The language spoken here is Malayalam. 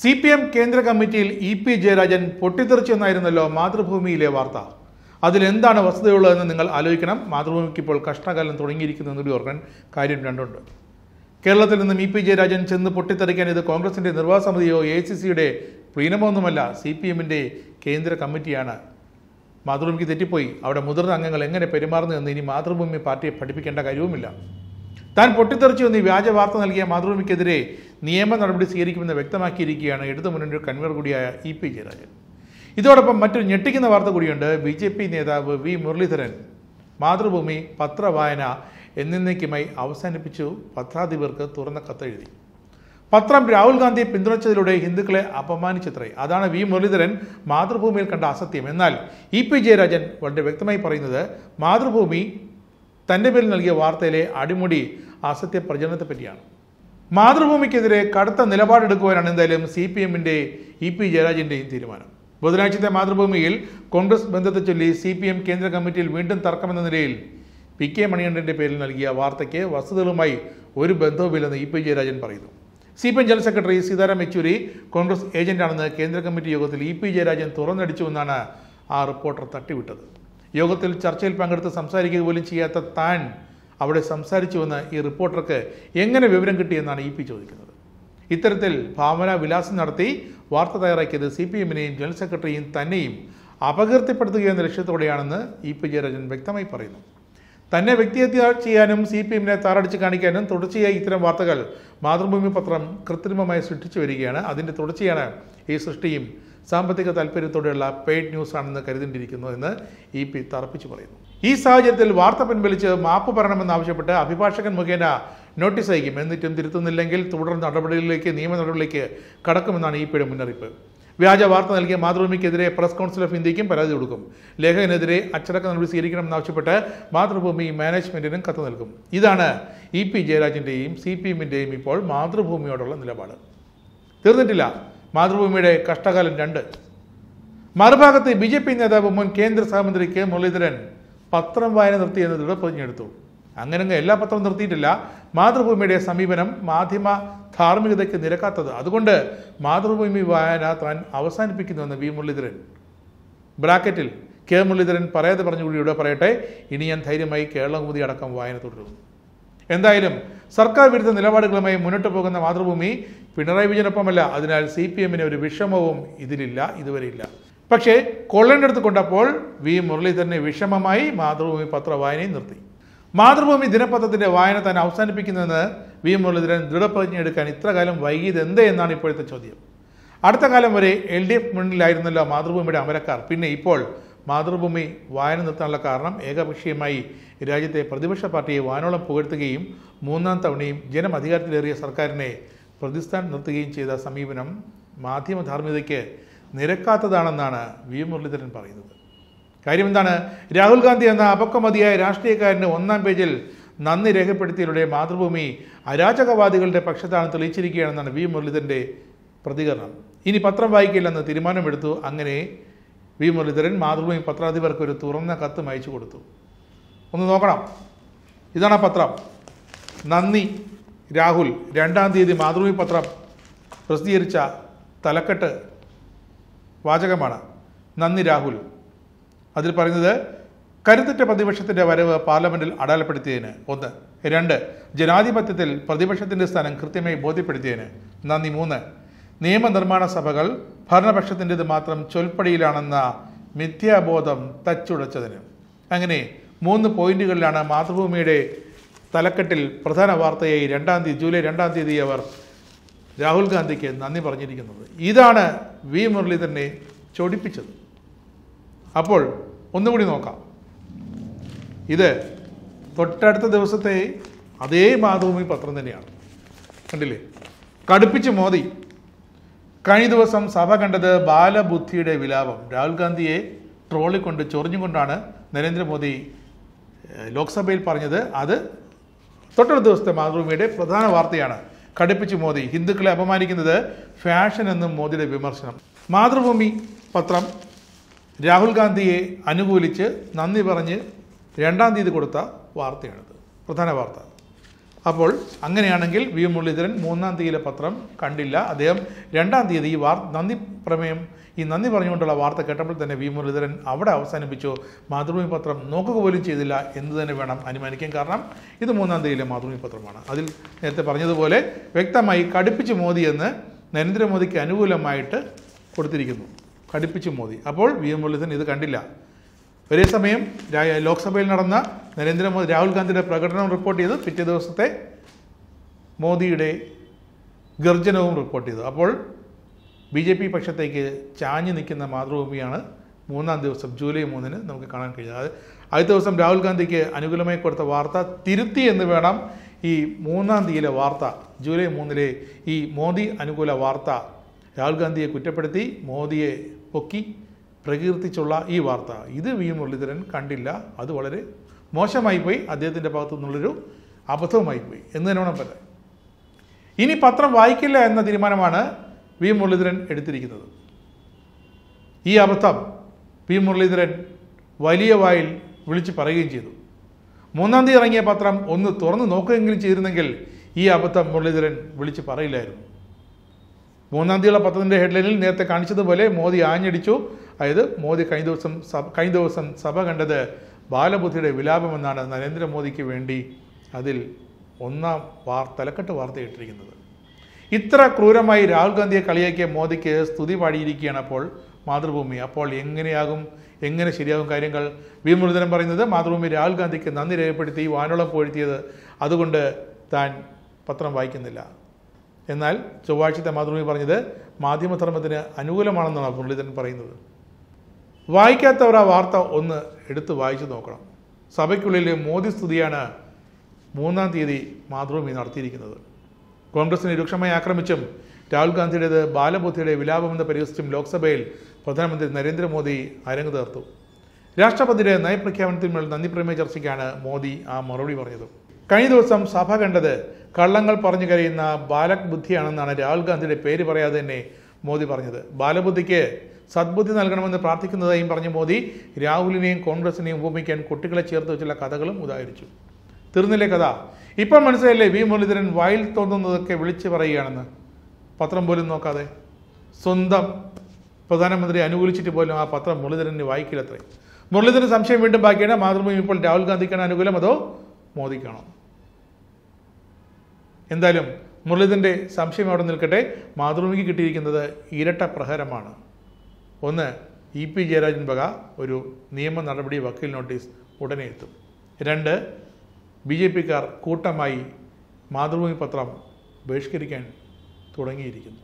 സി പി എം കേന്ദ്ര കമ്മിറ്റിയിൽ ഇ പി ജയരാജൻ പൊട്ടിത്തെറിച്ചെന്നായിരുന്നല്ലോ മാതൃഭൂമിയിലെ വാർത്ത അതിലെന്താണ് വസ്തുതയുള്ളതെന്ന് നിങ്ങൾ ആലോചിക്കണം മാതൃഭൂമിക്ക് ഇപ്പോൾ കഷ്ടകാലം തുടങ്ങിയിരിക്കുന്നതെന്ന് കൂടി ഓർക്കാൻ കാര്യം രണ്ടുണ്ട് കേരളത്തിൽ നിന്നും ഇ പി ജയരാജൻ ചെന്ന് പൊട്ടിത്തെറിക്കാൻ ഇത് കോൺഗ്രസിൻ്റെ നിർവാഹ സമിതിയോ എ സി സിയുടെ പ്ലീനമോ ഒന്നുമല്ല സി പി എമ്മിൻ്റെ കേന്ദ്ര കമ്മിറ്റിയാണ് മാതൃഭൂമിക്ക് തെറ്റിപ്പോയി അവിടെ മുതിർന്ന അംഗങ്ങൾ എങ്ങനെ പെരുമാറുന്നു എന്ന് ഇനി മാതൃഭൂമി പാർട്ടിയെ പഠിപ്പിക്കേണ്ട കാര്യവുമില്ല താൻ പൊട്ടിത്തെറിച്ചു എന്നീ വ്യാജ വാർത്ത നൽകിയ മാതൃഭൂമിക്കെതിരെ നിയമ നടപടി സ്വീകരിക്കുമെന്ന് വ്യക്തമാക്കിയിരിക്കുകയാണ് ഇടതു മുന്നണി കൺവീനർ കൂടിയായ ഇ പി ജയരാജൻ ഇതോടൊപ്പം മറ്റൊരു ഞെട്ടിക്കുന്ന വാർത്ത കൂടിയുണ്ട് ബി ജെ പി നേതാവ് വി മുരളീധരൻ മാതൃഭൂമി പത്രവായന എന്നേക്കുമായി അവസാനിപ്പിച്ചു പത്രാധിപർക്ക് തുറന്ന കത്തെഴുതി പത്രം രാഹുൽ ഗാന്ധിയെ പിന്തുണച്ചതിലൂടെ ഹിന്ദുക്കളെ അപമാനിച്ചത്രേ അതാണ് വി മുരളീധരൻ മാതൃഭൂമിയിൽ കണ്ട അസത്യം എന്നാൽ ഇ പി ജയരാജൻ വളരെ വ്യക്തമായി പറയുന്നത് മാതൃഭൂമി തൻ്റെ പേരിൽ നൽകിയ വാർത്തയിലെ അടിമുടി അസത്യ പറ്റിയാണ് മാതൃഭൂമിക്കെതിരെ കടുത്ത നിലപാടെടുക്കുവാനാണ് എന്തായാലും സി പി എമ്മിൻ്റെ ഇ പി ജയരാജൻ്റെയും തീരുമാനം ബുധനാഴ്ചത്തെ മാതൃഭൂമിയിൽ കോൺഗ്രസ് ബന്ധത്തെ ചൊല്ലി സി പി എം കേന്ദ്ര കമ്മിറ്റിയിൽ വീണ്ടും തർക്കമെന്ന നിലയിൽ പി കെ മണികണ്ഠൻ്റെ പേരിൽ നൽകിയ വാർത്തയ്ക്ക് വസ്തുതകളുമായി ഒരു ബന്ധവുമില്ലെന്ന് ഇ പി ജയരാജൻ പറയുന്നു C P M general secretary Sitaram Yechury Congress ഏജന്റാണെന്ന് കേന്ദ്ര കമ്മിറ്റി യോഗത്തിൽ ഇ പി ജയരാജൻ തുറന്നടിച്ചുവെന്നാണ് ആ റിപ്പോർട്ടർ തട്ടിവിട്ടത് യോഗത്തിൽ ചർച്ചയിൽ പങ്കെടുത്ത് സംസാരിക്കുക പോലും ചെയ്യാത്ത താൻ അവിടെ സംസാരിച്ചു വന്ന ഈ റിപ്പോർട്ടർക്ക് എങ്ങനെ വിവരം കിട്ടിയെന്നാണ് ഇ പി ചോദിക്കുന്നത് ഇത്തരത്തിൽ ഭാവന വിലാസം നടത്തി വാർത്ത തയ്യാറാക്കിയത് സി പി എമ്മിനെയും ജനറൽ സെക്രട്ടറിയും തന്നെയും അപകീർത്തിപ്പെടുത്തുക എന്ന ലക്ഷ്യത്തോടെയാണെന്ന് ഇ പി ജയരാജൻ വ്യക്തമായി പറയുന്നു തന്നെ വ്യക്തിഹത്യ ചെയ്യാനും സി പി എമ്മിനെ താറടിച്ച് കാണിക്കാനും തുടർച്ചയായി ഇത്തരം വാർത്തകൾ മാതൃഭൂമി പത്രം കൃത്രിമമായി സൃഷ്ടിച്ചു വരികയാണ് അതിൻ്റെ തുടർച്ചയാണ് ഈ സൃഷ്ടിയും സാമ്പത്തിക താല്പര്യത്തോടെയുള്ള പെയ്ഡ് ന്യൂസാണെന്ന് കരുതിണ്ടിരിക്കുന്നു എന്ന് ഇ പി തറപ്പിച്ചു പറയുന്നു ഈ സാഹചര്യത്തിൽ വാർത്ത പിൻവലിച്ച് മാപ്പ് ആവശ്യപ്പെട്ട് അഭിഭാഷകൻ മുഖേന നോട്ടീസ് അയക്കും എന്നിട്ടും തിരുത്തുന്നില്ലെങ്കിൽ തുടർ നടപടികളിലേക്ക് നിയമ നടപടിയിലേക്ക് കടക്കുമെന്നാണ് ഇപിയുടെ മുന്നറിയിപ്പ് വ്യാജ വാർത്ത നൽകിയ മാതൃഭൂമിക്കെതിരെ പ്രസ് കൗൺസിൽ ഓഫ് ഇന്ത്യയ്ക്കും പരാതി കൊടുക്കും ലേഖകനെതിരെ അച്ചടക്ക നടപടി സ്വീകരിക്കണമെന്നാവശ്യപ്പെട്ട് മാതൃഭൂമി മാനേജ്മെന്റിനും കത്ത് നൽകും ഇതാണ് ഇ പി ജയരാജൻ്റെയും സി പി എമ്മിൻ്റെയും ഇപ്പോൾ മാതൃഭൂമിയോടുള്ള നിലപാട് തീർന്നിട്ടില്ല മാതൃഭൂമിയുടെ കഷ്ടകാലം രണ്ട് മറുഭാഗത്ത് ബി ജെ പി നേതാവ് മുൻ കേന്ദ്ര സഹമന്ത്രി കെ മുരളീധരൻ പത്രം വായന നിർത്തി എന്ന് ദൃഢപ്രതിജ്ഞയെടുത്തു അങ്ങനെ എല്ലാ പത്രം നിർത്തിയിട്ടില്ല മാതൃഭൂമിയുടെ സമീപനം മാധ്യമ ധാർമ്മികതയ്ക്ക് നിരക്കാത്തത് അതുകൊണ്ട് മാതൃഭൂമി വായന താൻ അവസാനിപ്പിക്കുന്നുവെന്ന് വി മുരളീധരൻ ബ്രാക്കറ്റിൽ കെ മുരളീധരൻ പറയാതെ പറഞ്ഞുകൂടിയുടെ പറയട്ടെ ഇനി ഞാൻ ധൈര്യമായി കേരളകുമതി അടക്കം വായന തുടരുന്നു എന്തായാലും സർക്കാർ വിരുദ്ധ നിലപാടുകളുമായി മുന്നോട്ട് പോകുന്ന മാതൃഭൂമി പിണറായി വിജയനൊപ്പമല്ല അതിനാൽ സി പി എമ്മിന് ഒരു വിഷമവും ഇതിലില്ല ഇതുവരെയില്ല പക്ഷേ അടുത്ത് കൊണ്ടപ്പോൾ വി മുരളീധരനെ വിഷമമായി മാതൃഭൂമി പത്രവായനയും നിർത്തി മാതൃഭൂമി ദിനപത്രത്തിന്റെ വായന താൻ അവസാനിപ്പിക്കുന്നതെന്ന് വി മുരളീധരൻ ദൃഢപ്രതിജ്ഞ എടുക്കാൻ ഇത്രകാലം വൈകിയത് എന്ത് എന്നാണ് ഇപ്പോഴത്തെ ചോദ്യം അടുത്ത കാലം വരെ എൽ ഡി എഫ് മുന്നിലായിരുന്നല്ലോ മാതൃഭൂമിയുടെ അമരക്കാർ പിന്നെ ഇപ്പോൾ മാതൃഭൂമി വായന നിർത്താനുള്ള കാരണം ഏകപക്ഷീയമായി രാജ്യത്തെ പ്രതിപക്ഷ പാർട്ടിയെ വാനോളം പുകഴ്ത്തുകയും മൂന്നാം തവണയും ജനം അധികാരത്തിലേറിയ സർക്കാരിനെ പ്രതിസ്ഥാനം നിർത്തുകയും ചെയ്ത സമീപനം മാധ്യമ നിരക്കാത്തതാണെന്നാണ് വി മുരളീധരൻ പറയുന്നത് കാര്യം എന്താണ് രാഹുൽ ഗാന്ധി എന്ന അപക്വമതിയായ രാഷ്ട്രീയക്കാരൻ്റെ ഒന്നാം പേജിൽ നന്ദി രേഖപ്പെടുത്തിയതിലൂടെ മാതൃഭൂമി അരാജകവാദികളുടെ പക്ഷത്താണ് തെളിയിച്ചിരിക്കുകയാണെന്നാണ് വി മുരളീധരൻ്റെ പ്രതികരണം ഇനി പത്രം വായിക്കില്ലെന്ന് തീരുമാനമെടുത്തു അങ്ങനെ വി മുരളീധരൻ മാതൃഭൂമി പത്രാധിപർക്ക് ഒരു തുറന്ന കത്ത് അയച്ചു കൊടുത്തു ഒന്ന് നോക്കണം ഇതാണ് ആ പത്രം നന്ദി രാഹുൽ രണ്ടാം തീയതി മാതൃഭൂമി പത്രം പ്രസിദ്ധീകരിച്ച തലക്കെട്ട് വാചകമാണ് നന്ദി രാഹുൽ അതിൽ പറയുന്നത് കരുത്തുറ്റ പ്രതിപക്ഷത്തിന്റെ വരവ് പാർലമെന്റിൽ അടയാളപ്പെടുത്തിയതിന് ഒന്ന് രണ്ട് ജനാധിപത്യത്തിൽ പ്രതിപക്ഷത്തിന്റെ സ്ഥാനം കൃത്യമായി ബോധ്യപ്പെടുത്തിയതിന് നന്ദി മൂന്ന് നിയമനിർമ്മാണ സഭകൾ ഭരണപക്ഷത്തിൻ്റെത് മാത്രം ചൊൽപ്പടിയിലാണെന്ന മിഥ്യാബോധം തച്ചുടച്ചതിന് അങ്ങനെ മൂന്ന് പോയിന്റുകളിലാണ് മാതൃഭൂമിയുടെ തലക്കെട്ടിൽ പ്രധാന വാർത്തയായി രണ്ടാം തീയതി ജൂലൈ രണ്ടാം തീയതി അവർ രാഹുൽ ഗാന്ധിക്ക് നന്ദി പറഞ്ഞിരിക്കുന്നത് ഇതാണ് വി മുരളീധരനെ ചൊടിപ്പിച്ചത് അപ്പോൾ ഒന്നുകൂടി നോക്കാം ഇത് തൊട്ടടുത്ത ദിവസത്തെ അതേ മാതൃഭൂമി പത്രം തന്നെയാണ് കണ്ടില്ലേ കടുപ്പിച്ച് മോദി കഴിഞ്ഞ ദിവസം സഭ കണ്ടത് ബാലബുദ്ധിയുടെ വിലാപം രാഹുൽ ഗാന്ധിയെ ട്രോളിക്കൊണ്ട് ചൊറിഞ്ഞുകൊണ്ടാണ് നരേന്ദ്രമോദി ലോക്സഭയിൽ പറഞ്ഞത് അത് തൊട്ടടുത്ത ദിവസത്തെ മാതൃഭൂമിയുടെ പ്രധാന വാർത്തയാണ് കടുപ്പിച്ചു മോദി ഹിന്ദുക്കളെ അപമാനിക്കുന്നത് ഫാഷൻ എന്നും മോദിയുടെ വിമർശനം മാതൃഭൂമി പത്രം രാഹുൽ ഗാന്ധിയെ അനുകൂലിച്ച് നന്ദി പറഞ്ഞ് രണ്ടാം തീയതി കൊടുത്ത വാർത്തയാണിത് പ്രധാന വാർത്ത അപ്പോൾ അങ്ങനെയാണെങ്കിൽ വി മുരളീധരൻ മൂന്നാം തീയതിയിലെ പത്രം കണ്ടില്ല അദ്ദേഹം രണ്ടാം തീയതി ഈ വാർത്ത നന്ദി പ്രമേയം ഈ നന്ദി പറഞ്ഞുകൊണ്ടുള്ള വാർത്ത കേട്ടപ്പോൾ തന്നെ വി മുരളീധരൻ അവിടെ അവസാനിപ്പിച്ചു മാതൃഭൂമി പത്രം നോക്കുക പോലും ചെയ്തില്ല എന്ന് തന്നെ വേണം അനുമാനിക്കാൻ കാരണം ഇത് മൂന്നാം തീയതിയിലെ മാതൃഭൂമി പത്രമാണ് അതിൽ നേരത്തെ പറഞ്ഞതുപോലെ വ്യക്തമായി കടുപ്പിച്ച് മോദി എന്ന് നരേന്ദ്രമോദിക്ക് അനുകൂലമായിട്ട് കൊടുത്തിരിക്കുന്നു കടുപ്പിച്ച് മോദി അപ്പോൾ വി മുരളീധരൻ ഇത് കണ്ടില്ല ഒരേ സമയം ലോക്സഭയിൽ നടന്ന നരേന്ദ്രമോദി രാഹുൽ ഗാന്ധിയുടെ പ്രകടനം റിപ്പോർട്ട് ചെയ്തു പിറ്റേ ദിവസത്തെ മോദിയുടെ ഗർജനവും റിപ്പോർട്ട് ചെയ്തു അപ്പോൾ ബി ജെ പി പക്ഷത്തേക്ക് ചാഞ്ഞു നിൽക്കുന്ന മാതൃഭൂമിയാണ് മൂന്നാം ദിവസം ജൂലൈ മൂന്നിന് നമുക്ക് കാണാൻ കഴിയുന്നത് അത് അടുത്ത ദിവസം രാഹുൽ ഗാന്ധിക്ക് അനുകൂലമായി കൊടുത്ത വാർത്ത തിരുത്തി എന്ന് വേണം ഈ മൂന്നാം തീയതിയിലെ വാർത്ത ജൂലൈ മൂന്നിലെ ഈ മോദി അനുകൂല വാർത്ത രാഹുൽ ഗാന്ധിയെ കുറ്റപ്പെടുത്തി മോദിയെ പൊക്കി പ്രകീർത്തിച്ചുള്ള ഈ വാർത്ത ഇത് വി മുരളീധരൻ കണ്ടില്ല അത് വളരെ മോശമായി പോയി അദ്ദേഹത്തിൻ്റെ ഭാഗത്തു നിന്നുള്ളൊരു അബദ്ധവുമായി പോയി എന്ന് തന്നെ വേണം പറയാം ഇനി പത്രം വായിക്കില്ല എന്ന തീരുമാനമാണ് വി മുരളീധരൻ എടുത്തിരിക്കുന്നത് ഈ അബദ്ധം വി മുരളീധരൻ വലിയ വായിൽ വിളിച്ച് പറയുകയും ചെയ്തു മൂന്നാം തീയതി ഇറങ്ങിയ പത്രം ഒന്ന് തുറന്നു നോക്കുകയെങ്കിലും ചെയ്തിരുന്നെങ്കിൽ ഈ അബദ്ധം മുരളീധരൻ വിളിച്ച് പറയില്ലായിരുന്നു മൂന്നാം തീയതിയുള്ള പത്രത്തിൻ്റെ ഹെഡ്ലൈനിൽ നേരത്തെ കാണിച്ചതുപോലെ മോദി ആഞ്ഞടിച്ചു അതായത് മോദി കഴിഞ്ഞ ദിവസം കഴിഞ്ഞ ദിവസം സഭ കണ്ടത് ബാലബുദ്ധിയുടെ വിലാപമെന്നാണ് നരേന്ദ്രമോദിക്ക് വേണ്ടി അതിൽ ഒന്നാം വാർ തലക്കെട്ട് ഇട്ടിരിക്കുന്നത് ഇത്ര ക്രൂരമായി രാഹുൽ ഗാന്ധിയെ കളിയാക്കിയ മോദിക്ക് സ്തുതി പാടിയിരിക്കുകയാണ് അപ്പോൾ മാതൃഭൂമി അപ്പോൾ എങ്ങനെയാകും എങ്ങനെ ശരിയാകും കാര്യങ്ങൾ വി മുരളീധരൻ പറയുന്നത് മാതൃഭൂമി രാഹുൽ ഗാന്ധിക്ക് നന്ദി രേഖപ്പെടുത്തി വാനോളം പൊഴുത്തിയത് അതുകൊണ്ട് താൻ പത്രം വായിക്കുന്നില്ല എന്നാൽ ചൊവ്വാഴ്ചത്തെ മാതൃഭൂമി പറഞ്ഞത് മാധ്യമധർമ്മത്തിന് അനുകൂലമാണെന്നാണ് മുരളീധരൻ പറയുന്നത് വായിക്കാത്തവർ ആ വാർത്ത ഒന്ന് എടുത്ത് വായിച്ചു നോക്കണം സഭയ്ക്കുള്ളിൽ മോദി സ്തുതിയാണ് മൂന്നാം തീയതി മാതൃഭൂമി നടത്തിയിരിക്കുന്നത് കോൺഗ്രസിനെ രൂക്ഷമായി ആക്രമിച്ചും രാഹുൽ ഗാന്ധിയുടേത് ബാലബുദ്ധിയുടെ വിലാപമെന്ന് പരിഹസിച്ചും ലോക്സഭയിൽ പ്രധാനമന്ത്രി നരേന്ദ്രമോദി അരങ്ങു തീർത്തു രാഷ്ട്രപതിയുടെ നയപ്രഖ്യാപനത്തിന്മേൽ നന്ദി പ്രമേയ ചർച്ചയ്ക്കാണ് മോദി ആ മറുപടി പറഞ്ഞത് കഴിഞ്ഞ ദിവസം സഭ കണ്ടത് കള്ളങ്ങൾ പറഞ്ഞു കരയുന്ന ബാലബുദ്ധിയാണെന്നാണ് രാഹുൽ ഗാന്ധിയുടെ പേര് പറയാതെ തന്നെ മോദി പറഞ്ഞത് ബാലബുദ്ധിക്ക് സദ്ബുദ്ധി നൽകണമെന്ന് പ്രാർത്ഥിക്കുന്നതായും പറഞ്ഞ മോദി രാഹുലിനെയും കോൺഗ്രസിനെയും ഉപമിക്കാൻ കുട്ടികളെ ചേർത്ത് വെച്ചുള്ള കഥകളും ഉദാഹരിച്ചു തീർന്നില്ലേ കഥ ഇപ്പം മനസ്സിലല്ലേ വി മുരളീധരൻ വായിൽ തോന്നുന്നതൊക്കെ വിളിച്ചു പറയുകയാണെന്ന് പത്രം പോലും നോക്കാതെ സ്വന്തം പ്രധാനമന്ത്രി അനുകൂലിച്ചിട്ട് പോലും ആ പത്രം മുരളീധരന് വായിക്കില്ലത്രേ മുരളീധരൻ സംശയം വീണ്ടും ബാക്കിയാണ് മാതൃഭൂമി ഇപ്പോൾ രാഹുൽ ഗാന്ധിക്കാണ് അനുകൂലം അതോ മോദിക്കാണോ എന്തായാലും മുരളീധരൻ്റെ സംശയം അവിടെ നിൽക്കട്ടെ മാതൃഭൂമിക്ക് കിട്ടിയിരിക്കുന്നത് ഇരട്ട പ്രഹരമാണ് ഒന്ന് ഇ പി ജയരാജൻ വക ഒരു നിയമ നടപടി വക്കീൽ നോട്ടീസ് ഉടനെ എത്തും രണ്ട് ബി ജെ പിക്കാർ കൂട്ടമായി മാതൃഭൂമി പത്രം ബഹിഷ്കരിക്കാൻ തുടങ്ങിയിരിക്കുന്നു